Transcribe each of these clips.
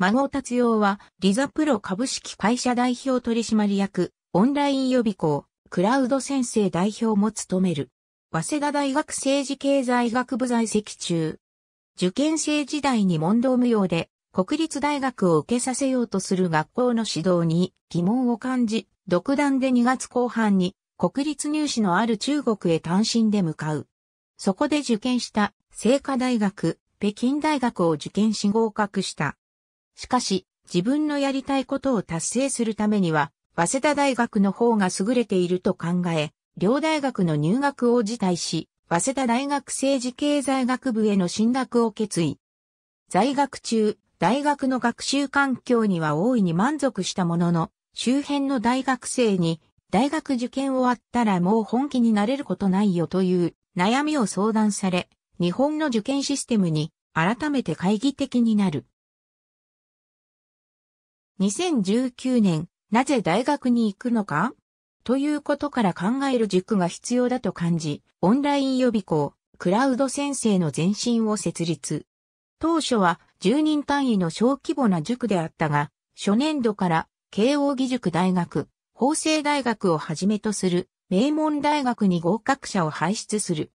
孫達夫は、リザプロ株式会社代表取締役、オンライン予備校、クラウド先生代表も務める。早稲田大学政治経済学部在籍中。受験生時代に問答無用で、国立大学を受けさせようとする学校の指導に疑問を感じ、独断で2月後半に国立入試のある中国へ単身で向かう。そこで受験した、清華大学、北京大学を受験し合格した。しかし、自分のやりたいことを達成するためには、早稲田大学の方が優れていると考え、両大学の入学を辞退し、早稲田大学政治経済学部への進学を決意。在学中、大学の学習環境には大いに満足したものの、周辺の大学生に、大学受験終わったらもう本気になれることないよという悩みを相談され、日本の受験システムに改めて懐疑的になる。2019年、なぜ大学に行くのかということから考える塾が必要だと感じ、オンライン予備校、クラウド先生の前身を設立。当初は10人単位の小規模な塾であったが、初年度から慶応義塾大学、法政大学をはじめとする名門大学に合格者を輩出する。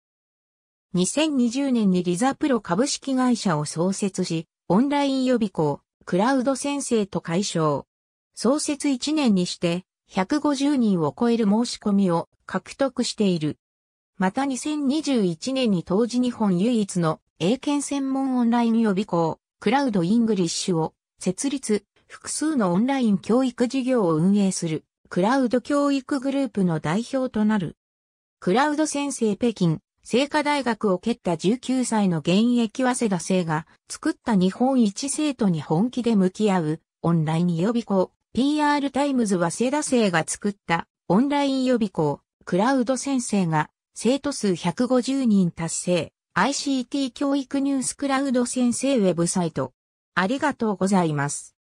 2020年にリザプロ株式会社を創設し、オンライン予備校、クラウド先生と解消。創設1年にして150人を超える申し込みを獲得している。また2021年に当時日本唯一の英検専門オンライン予備校、クラウドイングリッシュを設立、複数のオンライン教育事業を運営する、クラウド教育グループの代表となる。クラウド先生北京、聖火大学を蹴った19歳の現役早稲田生が作った日本一生徒に本気で向き合うオンライン予備校 PR タイムズ早稲田生が作ったオンライン予備校クラウド先生が生徒数150人達成 ICT 教育ニュースクラウド先生ウェブサイトありがとうございます。